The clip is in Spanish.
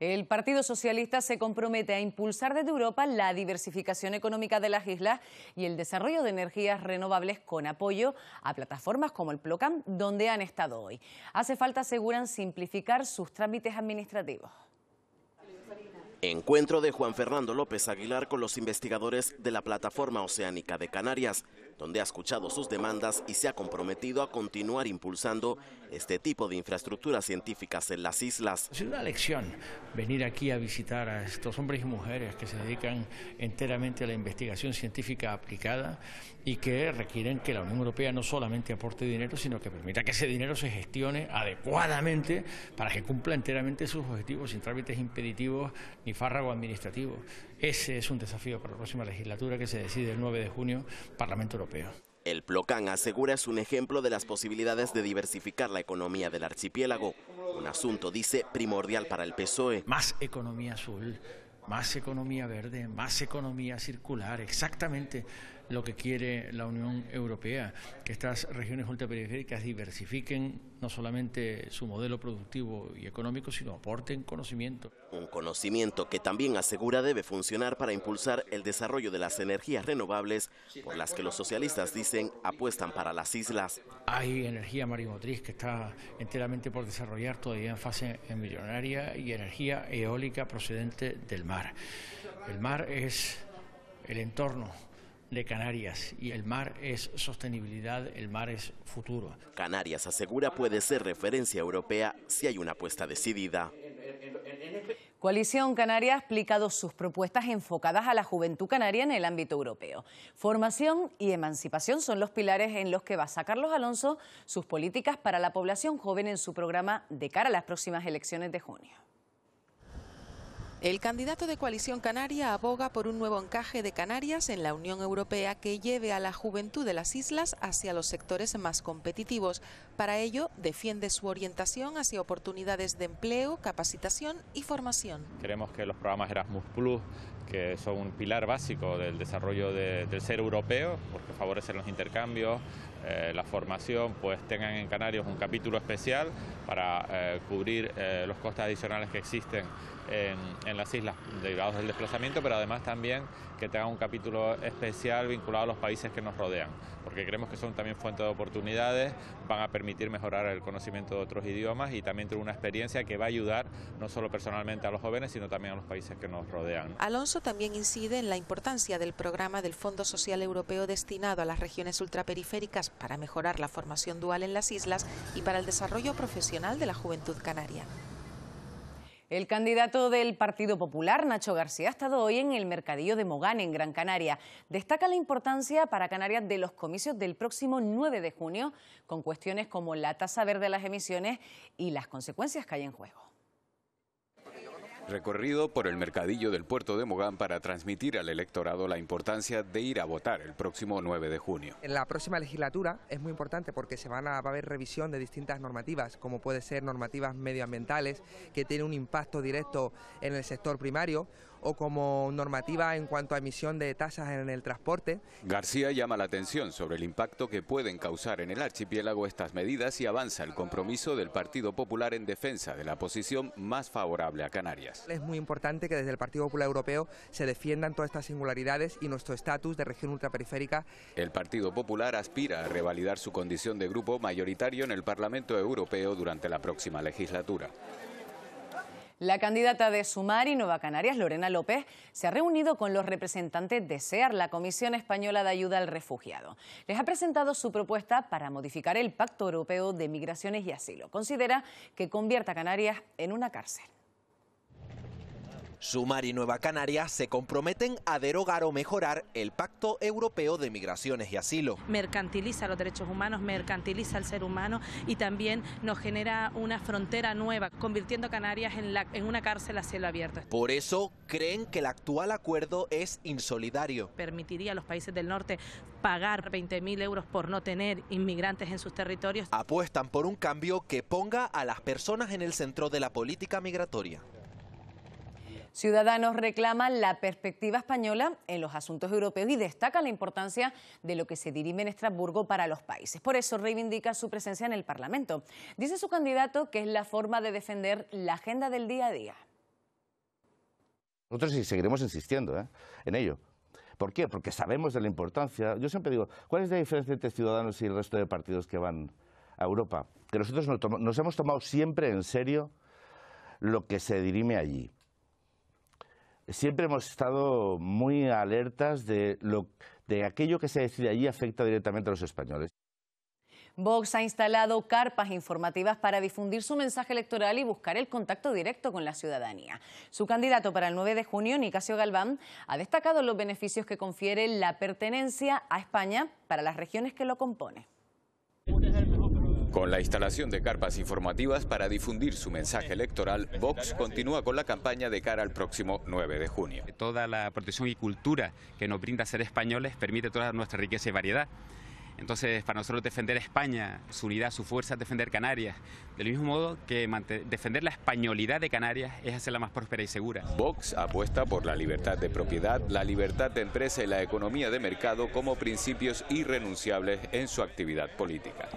El Partido Socialista se compromete a impulsar desde Europa la diversificación económica de las islas y el desarrollo de energías renovables con apoyo a plataformas como el PLOCAM, donde han estado hoy. Hace falta, aseguran, simplificar sus trámites administrativos. Encuentro de Juan Fernando López Aguilar con los investigadores de la Plataforma Oceánica de Canarias donde ha escuchado sus demandas y se ha comprometido a continuar impulsando este tipo de infraestructuras científicas en las islas. Es una lección venir aquí a visitar a estos hombres y mujeres que se dedican enteramente a la investigación científica aplicada y que requieren que la Unión Europea no solamente aporte dinero, sino que permita que ese dinero se gestione adecuadamente para que cumpla enteramente sus objetivos sin trámites impeditivos ni fárrago administrativo. Ese es un desafío para la próxima legislatura que se decide el 9 de junio, Parlamento Europeo. El Plocan asegura es un ejemplo de las posibilidades de diversificar la economía del archipiélago, un asunto, dice, primordial para el PSOE. Más economía azul, más economía verde, más economía circular, exactamente lo que quiere la Unión Europea, que estas regiones ultraperiféricas diversifiquen no solamente su modelo productivo y económico, sino aporten conocimiento. Un conocimiento que también asegura debe funcionar para impulsar el desarrollo de las energías renovables por las que los socialistas dicen apuestan para las islas. Hay energía marimotriz que está enteramente por desarrollar todavía en fase millonaria... y energía eólica procedente del mar. El mar es el entorno de Canarias y el mar es sostenibilidad, el mar es futuro. Canarias asegura puede ser referencia europea si hay una apuesta decidida. Coalición Canaria ha explicado sus propuestas enfocadas a la juventud canaria en el ámbito europeo. Formación y emancipación son los pilares en los que basa Carlos Alonso sus políticas para la población joven en su programa de cara a las próximas elecciones de junio. El candidato de Coalición Canaria aboga por un nuevo encaje de Canarias en la Unión Europea que lleve a la juventud de las islas hacia los sectores más competitivos. Para ello, defiende su orientación hacia oportunidades de empleo, capacitación y formación. Queremos que los programas Erasmus Plus, que son un pilar básico del desarrollo del ser europeo, porque favorecen los intercambios, eh, la formación, pues tengan en Canarias un capítulo especial para eh, cubrir eh, los costes adicionales que existen en en las islas derivados del desplazamiento, pero además también que tenga un capítulo especial vinculado a los países que nos rodean, porque creemos que son también fuentes de oportunidades, van a permitir mejorar el conocimiento de otros idiomas y también tener una experiencia que va a ayudar no solo personalmente a los jóvenes, sino también a los países que nos rodean. Alonso también incide en la importancia del programa del Fondo Social Europeo destinado a las regiones ultraperiféricas para mejorar la formación dual en las islas y para el desarrollo profesional de la juventud canaria. El candidato del Partido Popular, Nacho García, ha estado hoy en el Mercadillo de Mogán, en Gran Canaria. Destaca la importancia para Canarias de los comicios del próximo 9 de junio, con cuestiones como la tasa verde de las emisiones y las consecuencias que hay en juego recorrido por el mercadillo del puerto de Mogán para transmitir al electorado la importancia de ir a votar el próximo 9 de junio. En la próxima legislatura es muy importante porque se van a, va a haber revisión de distintas normativas, como puede ser normativas medioambientales que tienen un impacto directo en el sector primario o como normativa en cuanto a emisión de tasas en el transporte. García llama la atención sobre el impacto que pueden causar en el archipiélago estas medidas y avanza el compromiso del Partido Popular en defensa de la posición más favorable a Canarias. Es muy importante que desde el Partido Popular Europeo se defiendan todas estas singularidades y nuestro estatus de región ultraperiférica. El Partido Popular aspira a revalidar su condición de grupo mayoritario en el Parlamento Europeo durante la próxima legislatura. La candidata de Sumar y Nueva Canarias, Lorena López, se ha reunido con los representantes de SEAR, la Comisión Española de Ayuda al Refugiado. Les ha presentado su propuesta para modificar el Pacto Europeo de Migraciones y Asilo. Considera que convierta a Canarias en una cárcel. Sumar y Nueva Canarias se comprometen a derogar o mejorar el Pacto Europeo de Migraciones y Asilo. Mercantiliza los derechos humanos, mercantiliza el ser humano y también nos genera una frontera nueva, convirtiendo Canarias en, en una cárcel a cielo abierto. Por eso creen que el actual acuerdo es insolidario. Permitiría a los países del norte pagar 20.000 euros por no tener inmigrantes en sus territorios. Apuestan por un cambio que ponga a las personas en el centro de la política migratoria. Ciudadanos reclama la perspectiva española en los asuntos europeos y destaca la importancia de lo que se dirime en Estrasburgo para los países. Por eso reivindica su presencia en el Parlamento. Dice su candidato que es la forma de defender la agenda del día a día. Nosotros seguiremos insistiendo ¿eh? en ello. ¿Por qué? Porque sabemos de la importancia. Yo siempre digo, ¿cuál es la diferencia entre Ciudadanos y el resto de partidos que van a Europa? Que nosotros nos hemos tomado siempre en serio lo que se dirime allí siempre hemos estado muy alertas de, lo, de aquello que se decide allí afecta directamente a los españoles. Vox ha instalado carpas informativas para difundir su mensaje electoral y buscar el contacto directo con la ciudadanía. Su candidato para el 9 de junio, Nicasio Galván, ha destacado los beneficios que confiere la pertenencia a España para las regiones que lo componen. Con la instalación de carpas informativas para difundir su mensaje electoral, Vox continúa con la campaña de cara al próximo 9 de junio. Toda la protección y cultura que nos brinda ser españoles permite toda nuestra riqueza y variedad. Entonces, para nosotros defender España, su unidad, su fuerza, es defender Canarias. Del mismo modo que defender la españolidad de Canarias es hacerla más próspera y segura. Vox apuesta por la libertad de propiedad, la libertad de empresa y la economía de mercado como principios irrenunciables en su actividad política.